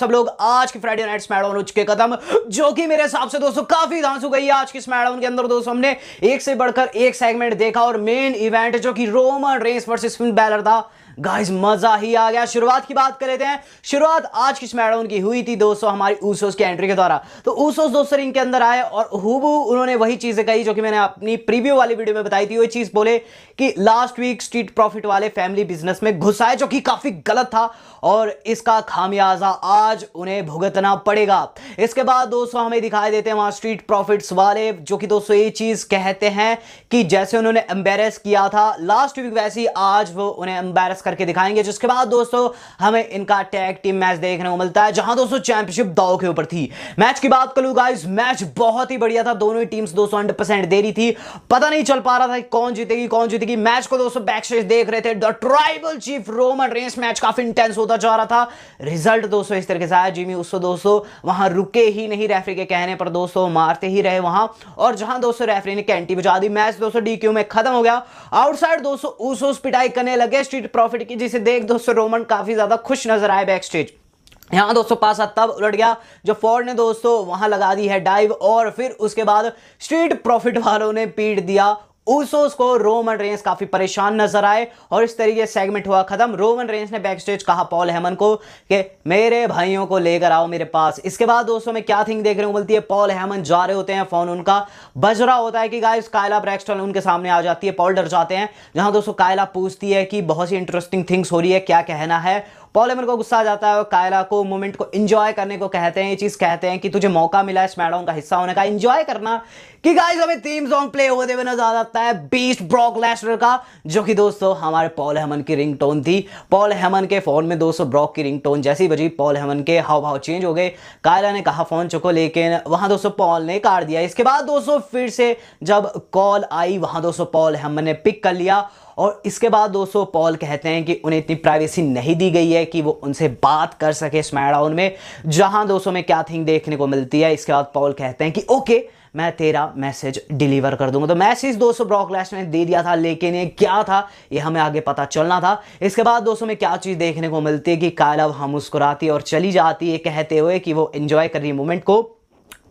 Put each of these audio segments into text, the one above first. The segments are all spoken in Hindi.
सब लोग आज के फ्राइडे नाइट स्मैडाउन उच्च के कदम जो कि मेरे हिसाब से दोस्तों काफी धांस हो गई है आज की स्मैडाउन के अंदर दोस्तों हमने एक से बढ़कर एक सेगमेंट देखा और मेन इवेंट जो कि Roman Reigns versus Finn Balor था गाइस मजा ही आ गया शुरुआत की बात कर लेते हैं शुरुआत आज किस मैडम की हुई थी दोस्तों हमारी ऊसोस की एंट्री के द्वारा तो ऊसोस दोस्तों इनके अंदर आए और हुबू उन्होंने वही चीजें कही जो कि मैंने अपनी प्रीव्यू वाली वीडियो में बताई थी वही चीज बोले कि लास्ट वीक स्ट्रीट प्रॉफिट वाले फैमिली बिजनेस में घुसाए जो कि काफी गलत था और इसका खामियाजा आज उन्हें भुगतना पड़ेगा इसके बाद दोस्तों हमें दिखाई देते हैं वहां स्ट्रीट प्रॉफिट्स वाले जो कि दोस्तों ये चीज कहते हैं कि जैसे उन्होंने एम्बेरस किया था लास्ट वीक वैसे ही आज वो उन्हें एम्बेरस करके दिखाएंगे जिसके बाद दोस्तों हमें इनका टैग टीम मैच देखने को मिलता है जहां दोस्तों चैंपियनशिप दाव के ऊपर थी मैच की बात करूं गाइस मैच बहुत ही बढ़िया था दोनों ही टीम्स दोस्तों हंड्रेड दे रही थी पता नहीं चल पा रहा था कौन जीतेगी कौन जीतेगी मैच को दोस्तों बैकस्टेज देख रहे थे the tribal chief Roman Reigns match काफी इंटेंस होता जा रहा था रिजल्ट दोस्तों इस तरह से आया जिमी उसको दोस्तों वहां रुके ही नहीं रेफरी के कहने पर दोस्तों मारते ही रहे वहां और जहां दोस्तों रेफरी ने कैंटी बजा दी मैच दोस्तों डीक्यू में खत्म हो गया आउटसाइड दोस्तों उस पिटाई करने लगे स्ट्रीट प्रॉफिट प्रॉफिट की जिसे देख दोस्तों रोमन काफ़ी ज़्यादा खुश नजर आए बैक स्टेज यहाँ दोस्तों पास तब उलट गया जो फोर्ड ने दोस्तों वहां लगा दी है डाइव और फिर उसके बाद स्ट्रीट प्रॉफिट वालों ने पीट दिया उसोस को रोमन रेंस काफी परेशान नजर आए और इस तरीके सेगमेंट हुआ खत्म रोमन रेंस ने बैक स्टेज कहा पॉल हेमन को कि मेरे भाइयों को लेकर आओ मेरे पास इसके बाद दोस्तों में क्या थिंग देख रहे हो बोलती है पॉल हेमन जा रहे होते हैं फोन उनका बज रहा होता है कि गाइस कायला ब्रैक्सटन उनके सामने आ जाती है पॉल डर जाते हैं जहां दोस्तों कायला पूछती है कि बहुत सी इंटरेस्टिंग थिंग्स हो रही है क्या कहना है पॉलेमर को गुस्सा जाता है और कायला को मोमेंट को इंजॉय करने को कहते हैं ये चीज़ कहते हैं कि तुझे मौका मिला है स्मैडाउन का हिस्सा होने का इंजॉय करना कि गाइस हमें थीम सॉन्ग प्ले होते हुए नजर आता है बीस्ट ब्रॉक लेस्टर का जो कि दोस्तों हमारे पॉल हेमन की रिंग टोन थी पॉल हेमन के फ़ोन में दोस्तों ब्रॉक की रिंग टोन जैसी बजी पॉल हेमन के हाव भाव चेंज हो गए कायला ने कहा फ़ोन चुको लेकिन वहां दोस्तों पॉल ने काट दिया इसके बाद दोस्तों फिर से जब कॉल आई वहां दोस्तों पॉल हेमन ने पिक कर लिया और इसके बाद दोस्तों पॉल कहते हैं कि उन्हें इतनी प्राइवेसी नहीं दी गई है कि वो उनसे बात कर सके स्मैडाउन में जहां दोस्तों में क्या थिंग देखने को मिलती है इसके बाद पॉल कहते हैं कि ओके मैं तेरा मैसेज डिलीवर कर दूंगा तो मैसेज दोस्तों ब्रॉक ने दे दिया था लेकिन ये क्या था ये हमें आगे पता चलना था इसके बाद दोस्तों में क्या चीज़ देखने को मिलती है कि कायला हम मुस्कुराती और चली जाती है कहते हुए कि वो इन्जॉय कर रही मोमेंट को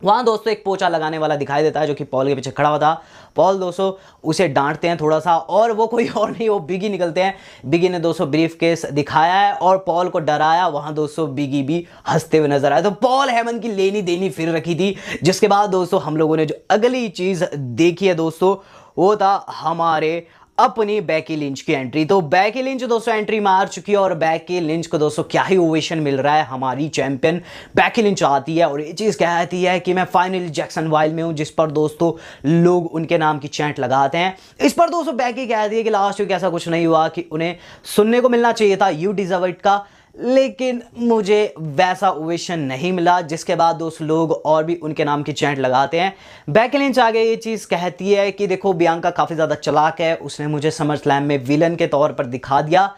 वहाँ दोस्तों एक पोचा लगाने वाला दिखाई देता है जो कि पॉल के पीछे खड़ा हुआ था पॉल दोस्तों उसे डांटते हैं थोड़ा सा और वो कोई और नहीं वो बिगी निकलते हैं बिगी ने दोस्तों ब्रीफ केस दिखाया है और पॉल को डराया वहाँ दोस्तों बिगी भी हंसते हुए नजर आए तो पॉल हेमन की लेनी देनी फिर रखी थी जिसके बाद दोस्तों हम लोगों ने जो अगली चीज़ देखी है दोस्तों वो था हमारे अपनी बैकी लिंच की एंट्री तो बैकी लिंच दोस्तों एंट्री मार चुकी है और बैकी लिंच को दोस्तों क्या ही ओवेशन मिल रहा है हमारी चैंपियन बैकी लिंच आती है और ये चीज़ कहती है कि मैं फाइनली जैक्सन वाइल में हूँ जिस पर दोस्तों लोग उनके नाम की चैंट लगाते हैं इस पर दोस्तों बैकी कहती है कि लास्ट वीक ऐसा कुछ नहीं हुआ कि उन्हें सुनने को मिलना चाहिए था यू डिजर्व इट का लेकिन मुझे वैसा ओवेशन नहीं मिला जिसके बाद दोस्त लोग और भी उनके नाम की चैंट लगाते हैं बैकलिंच आगे ये चीज़ कहती है कि देखो बियांका काफ़ी ज़्यादा चलाक है उसने मुझे समर स्लैम में विलन के तौर पर दिखा दिया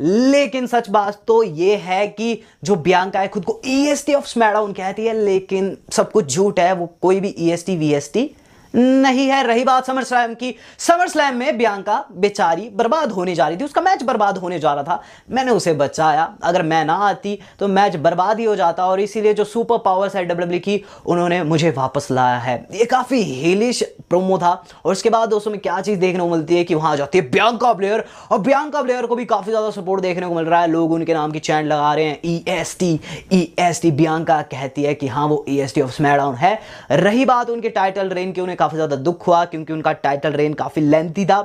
लेकिन सच बात तो ये है कि जो बियांका है खुद को E S T of SmackDown कहती है लेकिन सब कुछ झूठ है वो कोई भी E S T V S T नहीं है रही बात समर स्लैम की समर स्लैम में बियांका बेचारी बर्बाद होने जा रही थी उसका मैच बर्बाद होने जा रहा था मैंने उसे बचाया अगर मैं ना आती तो मैच बर्बाद ही हो जाता और इसीलिए जो सुपर पावर्स है डब्ल्यू e की उन्होंने मुझे वापस लाया है ये काफ़ी हीलिश प्रोमो था और उसके बाद दोस्तों में क्या चीज़ देखने को मिलती है कि वहाँ जाती है बियांका प्लेयर और बियांका प्लेयर को भी काफ़ी ज़्यादा सपोर्ट देखने को मिल रहा है लोग उनके नाम की चैन लगा रहे हैं E S T E S T Bianca कहती है कि हाँ वो E S T of SmackDown है रही बात उनके टाइटल रेन की उन्हें काफ़ी ज़्यादा दुख हुआ क्योंकि उनका टाइटल रेन काफ़ी लेंथी था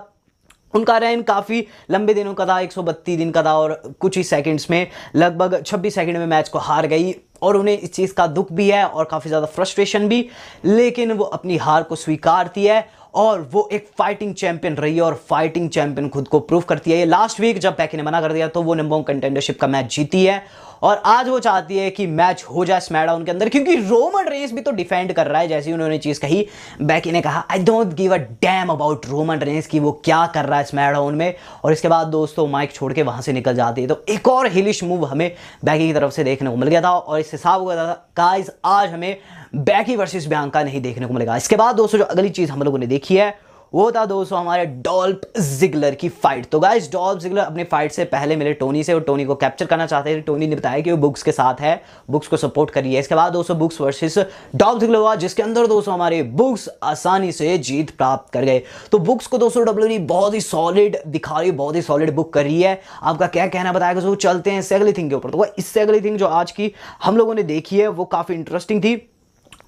उनका रैन काफ़ी लंबे दिनों का था 132 दिन का था और कुछ ही सेकंड्स में लगभग 26 सेकंड में मैच को हार गई और उन्हें इस चीज़ का दुख भी है और काफ़ी ज़्यादा फ्रस्ट्रेशन भी लेकिन वो अपनी हार को स्वीकारती है और वो एक फाइटिंग चैंपियन रही है और फाइटिंग चैंपियन खुद को प्रूव करती है ये लास्ट वीक जब पैकी ने मना कर दिया तो वो नंबर कंटेंडरशिप का मैच जीती है और आज वो चाहती है कि मैच हो जाए स्मैडाउन के अंदर क्योंकि रोमन रेंस भी तो डिफेंड कर रहा है जैसी उन्होंने चीज़ कही बैकी ने कहा I don't give a damn about Roman Reigns कि वो क्या कर रहा है स्मैडा में और इसके बाद दोस्तों माइक छोड़ के वहाँ से निकल जाती है तो एक और हिलिश मूव हमें बैकी की तरफ से देखने को मिल गया था और इस हिसाब हुआ था काइज आज हमें बैकी वर्सेस बियांका नहीं देखने को मिलेगा इसके बाद दोस्तों जो अगली चीज़ हम लोगों ने देखी है वो था दोस्तों हमारे डॉल्प जिगलर की फाइट तो गाइस डॉल्प जिगलर अपने फाइट से पहले मिले टोनी से और टोनी को कैप्चर करना चाहते थे टोनी ने बताया कि वो बुक्स के साथ है बुक्स को सपोर्ट कर रही है इसके बाद दोस्तों बुक्स वर्सेस डॉल्प जिगलर हुआ जिसके अंदर दोस्तों हमारे बुक्स आसानी से जीत प्राप्त कर गए तो बुक्स को दोस्तों डब्ल्यू बहुत ही सॉलिड दिखा रही है बहुत ही सॉलिड बुक कर रही है आपका क्या कहना बताया दोस्तों चलते हैं इससे अगली थिंग के ऊपर तो इससे अगली थिंग जो आज की हम लोगों ने देखी है वो काफ़ी इंटरेस्टिंग थी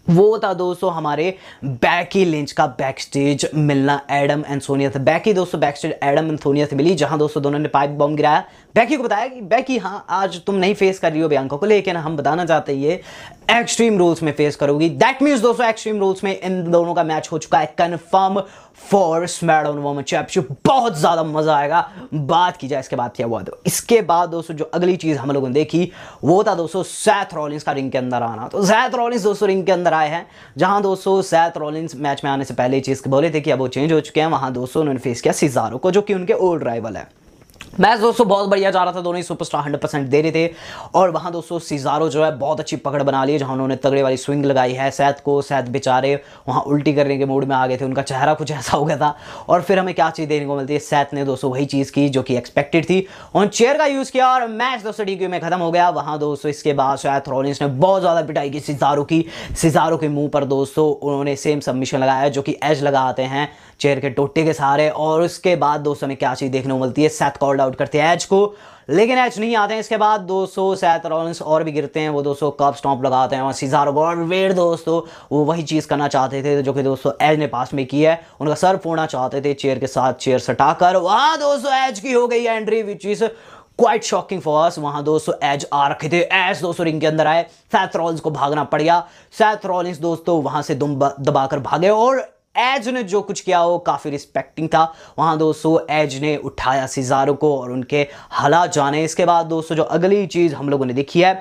वो था दोस्तों हमारे बैकी लिंच का बैक स्टेज मिलना एडम एंड सोनिया से बैकी दोस्तों back stage Adam and Sonya से मिली जहां दोस्तों दोनों ने पाइप बॉम्ब गिराया बैकी को बताया कि बैकी हाँ आज तुम नहीं फेस कर रही हो बियांका को लेकिन हम बताना चाहते ये एक्सट्रीम रूल्स में फेस करोगी दैट मीन्स दोस्तों एक्सट्रीम रूल्स में इन दोनों का मैच हो चुका है confirm for SmackDown women championship बहुत ज़्यादा मज़ा आएगा बात की जाए इसके बाद क्या हुआ तो इसके बाद दोस्तों जो अगली चीज़ हम लोगों ने देखी वो था दोस्तों सैथ रॉलिंग का रिंग के अंदर आना तो सैथ रॉलिंग दोस्तों रिंग के अंदर नजर आए हैं जहां दोस्तों सैथ रॉलिन्स मैच में आने से पहले चीज़ बोले थे कि अब वो चेंज हो चुके हैं वहां दोस्तों उन्होंने फेस किया सिजारो को जो कि उनके ओल्ड राइवल है मैच दोस्तों बहुत बढ़िया जा रहा था दोनों ही सुपरस्टार हंड्रेड परसेंट दे रहे थे और वहाँ दोस्तों सीजारो जो है बहुत अच्छी पकड़ बना ली है जहाँ उन्होंने तगड़े वाली स्विंग लगाई है सैद को सैद बेचारे वहाँ उल्टी करने के मूड में आ गए थे उनका चेहरा कुछ ऐसा हो गया था और फिर हमें क्या चीज़ देखने को मिलती है सैद ने दोस्तों वही चीज़ की जो कि एक्सपेक्टेड थी उन चेयर का यूज़ किया और मैच दोस्तों डी में खत्म हो गया वहाँ दोस्तों इसके बाद शायद रॉलिंस ने बहुत ज़्यादा पिटाई की सीजारो की सीजारो के मुँह पर दोस्तों उन्होंने सेम सबमिशन लगाया जो कि एज लगाते हैं चेयर के टोटे के सहारे और उसके बाद दोस्तों हमें क्या चीज़ देखने को मिलती है सैथ कॉल्ड आउट करते हैं एज को लेकिन एच नहीं आते हैं इसके बाद दोस्तों सैथ रॉलिंस और भी गिरते हैं वो दोस्तों कप स्टॉप लगाते हैं सीजार वर्ल्ड गॉडवेड दोस्तों वो वही चीज़ करना चाहते थे जो कि दोस्तों एच ने पास में की है उनका सर फोड़ना चाहते थे चेयर के साथ चेयर सटा कर वाह दोस्तों एच की हो गई entry which is quite shocking for us वहां दोस्तों एज आ रखे थे एज दोस्तों रिंग के अंदर आए सैथ रॉलिंस को भागना पड़ गया सैथ रॉलिंस दोस्तों वहां से दुम दबाकर भागे और एज ने जो कुछ किया वो काफ़ी रिस्पेक्टिंग था वहाँ दोस्तों एज ने उठाया सिजारो को और उनके हला जाने इसके बाद दोस्तों जो अगली चीज़ हम लोगों ने देखी है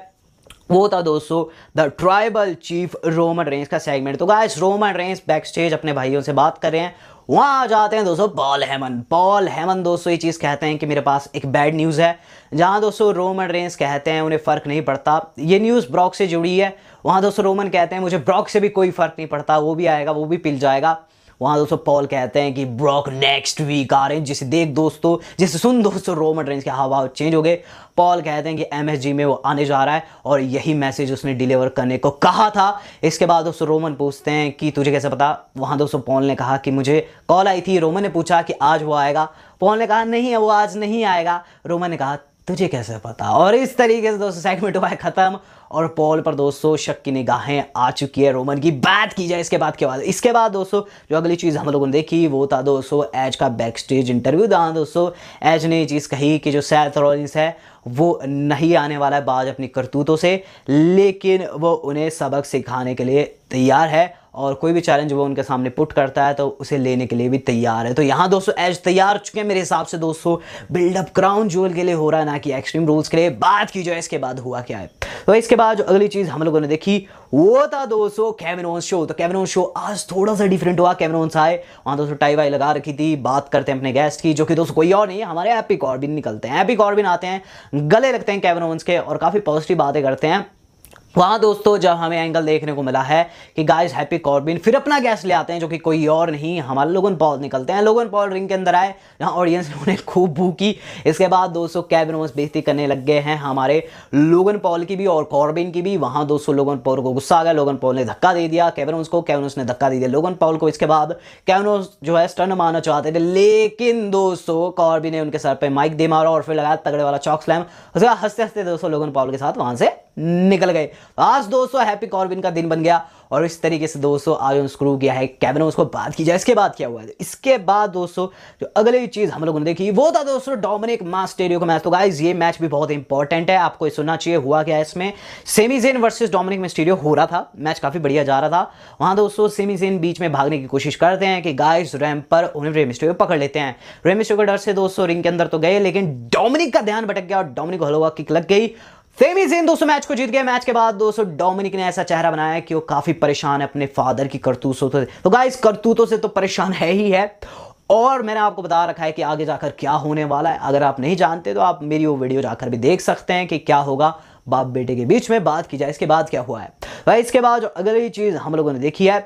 वो था दोस्तों the tribal chief Roman Reigns का सेगमेंट तो गाइस रोमन रेंस स्टेज अपने भाइयों से बात कर रहे हैं वहाँ आ जाते हैं दोस्तों पॉल हेमन पॉल हेमन दोस्तों ये चीज़ कहते हैं कि मेरे पास एक बैड न्यूज़ है जहाँ दोस्तों रोमन रेंस कहते हैं उन्हें फ़र्क नहीं पड़ता ये न्यूज़ ब्रॉक से जुड़ी है वहाँ दोस्तों रोमन कहते हैं मुझे ब्रॉक से भी कोई फ़र्क नहीं पड़ता वो भी आएगा वो भी पिल जाएगा वहाँ दोस्तों पॉल कहते हैं कि ब्रॉक नेक्स्ट वीक आ रहे हैं जिसे देख दोस्तों जिसे सुन दोस्तों रोमन रेंज के हाव चेंज हो गए पॉल कहते हैं कि एम में वो आने जा रहा है और यही मैसेज उसने डिलीवर करने को कहा था इसके बाद दोस्तों रोमन पूछते हैं कि तुझे कैसे पता वहाँ दोस्तों पॉल ने कहा कि मुझे कॉल आई थी रोमन ने पूछा कि आज वो आएगा पॉल ने कहा नहीं है वो आज नहीं आएगा रोमन ने कहा तुझे कैसे पता और इस तरीके से दोस्तों सेगमेंट हुआ है खत्म और पॉल पर दोस्तों शक की निगाहें आ चुकी है रोमन की बात की जाए इसके बाद के बाद इसके बाद दोस्तों जो अगली चीज़ हम लोगों ने देखी वो था दोस्तों एज का बैक स्टेज इंटरव्यू था दोस्तों एज ने ये चीज़ कही कि जो सैथ रॉलिंस है वो नहीं आने वाला है बाज अपनी करतूतों से लेकिन वो उन्हें सबक सिखाने के लिए तैयार है और कोई भी चैलेंज वो उनके सामने पुट करता है तो उसे लेने के लिए भी तैयार है तो यहाँ दोस्तों एज तैयार हो चुके हैं मेरे हिसाब से दोस्तों बिल्डअप क्राउन जूल के लिए हो रहा है ना कि एक्सट्रीम रूल्स के लिए बात की जाए इसके बाद हुआ क्या है तो इसके बाद जो अगली चीज़ हम लोगों ने देखी वो था दोस्तों कैमरोन शो तो कैमरोन शो आज थोड़ा सा डिफरेंट हुआ कैमरोन्स आए वहाँ दोस्तों टाई वाई लगा रखी थी बात करते हैं अपने गेस्ट की जो कि दोस्तों कोई और नहीं है हमारे एपी कॉर्बिन निकलते हैं एपिक कॉर्बिन आते हैं गले लगते हैं कैमरोन्स के और काफ़ी पॉजिटिव बातें करते हैं वहां दोस्तों जब हमें एंगल देखने को मिला है कि गाइस हैप्पी कॉर्बिन फिर अपना गैस ले आते हैं जो कि कोई और नहीं हमारे लोगन पॉल निकलते हैं लोगन पॉल रिंग के अंदर आए जहां ऑडियंस ने उन्हें खूब भूखी की इसके बाद दोस्तों कैबिन वोस बेजती करने लग गए हैं हमारे लोगन पॉल की भी और कॉर्बिन की भी वहां दोस्तों लोगन पॉल को गुस्सा आ गया लोगन पॉल ने धक्का दे दिया कैबिन को कैबिन ने धक्का दे दिया लोगन पॉल को इसके बाद कैबिन जो है स्टन मारना चाहते थे लेकिन दोस्तों कॉर्बिन ने उनके सर पर माइक दे मारा और फिर लगाया तगड़े वाला चौक स्लैम उसके बाद हंसते हंसते दोस्तों लोगन पॉल के साथ वहां से निकल गए आज दोस्तों हैप्पी कॉर्बिन का दिन बन गया और इस तरीके से दोस्तों आज स्क्रू किया है कैबिन उसको बात की जाए इसके बाद क्या हुआ इसके बाद दोस्तों जो अगली चीज़ हम लोगों ने देखी वो था दोस्तों डोमिनिक मास्टेरियो का मैच तो गाइज ये मैच भी बहुत इंपॉर्टेंट है आपको सुनना चाहिए हुआ क्या है इसमें सेमीजेन वर्सेज डोमिनिक मास्टेरियो हो रहा था मैच काफ़ी बढ़िया जा रहा था वहां दोस्तों सेमीजेन बीच में भागने की कोशिश करते हैं कि गाइज रैम पर उन्हें रेमिस्टेरियो पकड़ लेते हैं रेमिस्टेरियो के डर से दोस्तों रिंग के अंदर तो गए लेकिन डोमिनिक का ध्यान भटक गया और डोमिनिक हलोवा किक लग गई सेमी दोस्तों मैच को जीत गया मैच के बाद दोस्तों डोमिनिक ने ऐसा चेहरा बनाया कि वो काफी परेशान है अपने फादर की करतूतों से तो गाइस करतूतों से तो परेशान है ही है और मैंने आपको बता रखा है कि आगे जाकर क्या होने वाला है अगर आप नहीं जानते तो आप मेरी वो वीडियो जाकर भी देख सकते हैं कि क्या होगा बाप बेटे के बीच में बात की जाए इसके बाद क्या हुआ है भाई इसके बाद जो अगली चीज़ हम लोगों ने देखी है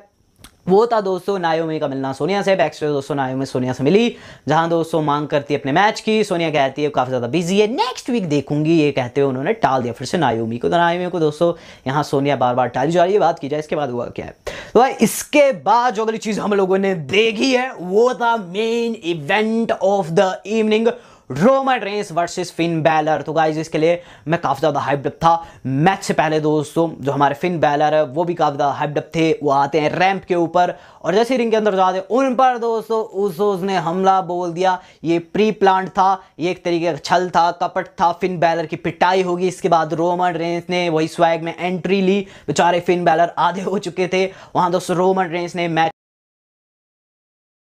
वो था दोस्तों नायोमी का मिलना सोनिया से बैक दोस्तों नायोमी सोनिया से मिली जहां दोस्तों मांग करती है अपने मैच की सोनिया कहती है काफ़ी ज़्यादा बिजी है नेक्स्ट वीक देखूंगी ये कहते हुए उन्होंने टाल दिया फिर से नायोमी को तो नायोमी को दोस्तों यहाँ सोनिया बार बार टाली जा रही है बात की जाए इसके बाद हुआ क्या है तो भाई इसके बाद जो अगली चीज़ हम लोगों ने देखी है वो था main event of the evening Roman Reigns versus Finn Balor तो गाइज इसके लिए मैं काफ़ी ज़्यादा हाइपडअप था मैच से पहले दोस्तों जो हमारे फिन बैलर है वो भी काफ़ी ज़्यादा हाइपडअप थे वो आते हैं रैंप के ऊपर और जैसे रिंग के अंदर जाते हैं उन पर दोस्तों उस ने हमला बोल दिया ये प्री प्लांट था ये एक तरीके का छल था कपट था फिन बैलर की पिटाई होगी इसके बाद रोमन रेंस ने वही स्वैग में एंट्री ली बेचारे फिन बैलर आधे हो चुके थे वहाँ दोस्तों रोमन रेंस ने मैच